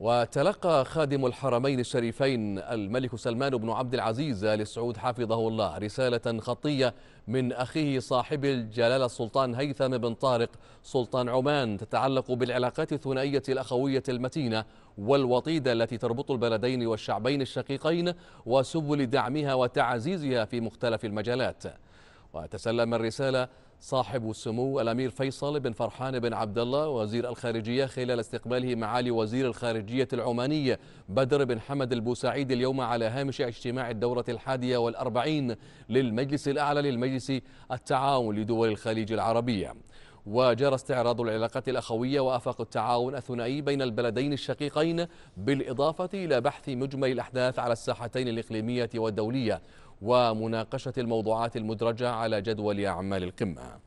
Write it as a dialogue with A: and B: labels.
A: وتلقى خادم الحرمين الشريفين الملك سلمان بن عبد العزيز ال سعود حفظه الله رسالة خطية من أخيه صاحب الجلالة السلطان هيثم بن طارق سلطان عمان تتعلق بالعلاقات الثنائية الأخوية المتينة والوطيدة التي تربط البلدين والشعبين الشقيقين وسبل دعمها وتعزيزها في مختلف المجالات وتسلم الرسالة صاحب السمو الامير فيصل بن فرحان بن عبد الله وزير الخارجيه خلال استقباله معالي وزير الخارجيه العماني بدر بن حمد البوسعيد اليوم على هامش اجتماع الدوره الحادية والأربعين للمجلس الاعلى للمجلس التعاون لدول الخليج العربيه وجرى استعراض العلاقات الأخوية وآفاق التعاون الثنائي بين البلدين الشقيقين بالإضافة إلى بحث مجمل الأحداث على الساحتين الإقليمية والدولية ومناقشة الموضوعات المدرجة على جدول أعمال القمة